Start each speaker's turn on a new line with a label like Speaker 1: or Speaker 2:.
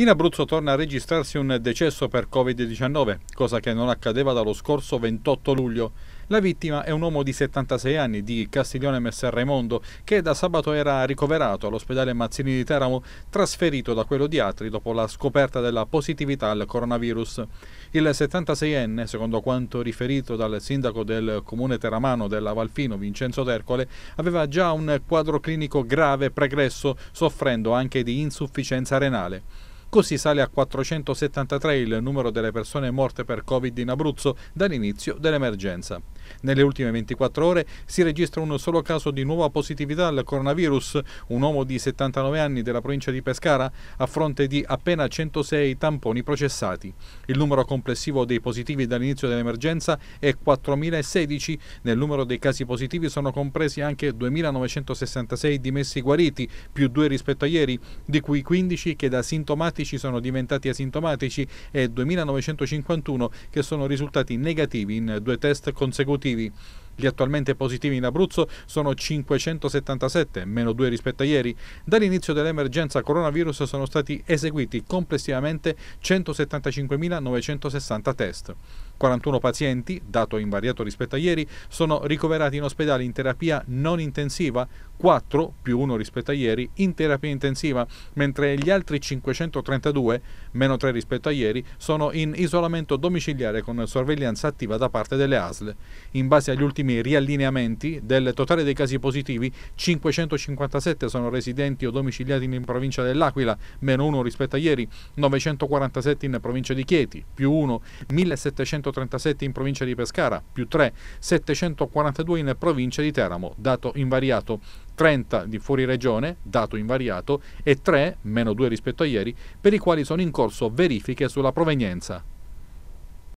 Speaker 1: In Abruzzo torna a registrarsi un decesso per Covid-19, cosa che non accadeva dallo scorso 28 luglio. La vittima è un uomo di 76 anni di Castiglione Messerremondo che da sabato era ricoverato all'ospedale Mazzini di Teramo, trasferito da quello di Atri dopo la scoperta della positività al coronavirus. Il 76enne, secondo quanto riferito dal sindaco del comune teramano della Valfino, Vincenzo Tercole, aveva già un quadro clinico grave pregresso, soffrendo anche di insufficienza renale. Così sale a 473 il numero delle persone morte per Covid in Abruzzo dall'inizio dell'emergenza. Nelle ultime 24 ore si registra un solo caso di nuova positività al coronavirus, un uomo di 79 anni della provincia di Pescara, a fronte di appena 106 tamponi processati. Il numero complessivo dei positivi dall'inizio dell'emergenza è 4.016, nel numero dei casi positivi sono compresi anche 2.966 dimessi guariti, più due rispetto a ieri, di cui 15 che da sintomatici sono diventati asintomatici e 2.951 che sono risultati negativi in due test consecutivi. TV Gli attualmente positivi in Abruzzo sono 577, meno 2 rispetto a ieri. Dall'inizio dell'emergenza coronavirus sono stati eseguiti complessivamente 175.960 test. 41 pazienti, dato invariato rispetto a ieri, sono ricoverati in ospedale in terapia non intensiva, 4 più 1 rispetto a ieri in terapia intensiva, mentre gli altri 532, meno 3 rispetto a ieri, sono in isolamento domiciliare con sorveglianza attiva da parte delle ASL. In base agli ultimi ultimi riallineamenti, del totale dei casi positivi, 557 sono residenti o domiciliati in provincia dell'Aquila, meno 1 rispetto a ieri, 947 in provincia di Chieti, più 1, 1737 in provincia di Pescara, più 3, 742 in provincia di Teramo, dato invariato, 30 di fuori regione, dato invariato, e 3, meno 2 rispetto a ieri, per i quali sono in corso verifiche sulla provenienza.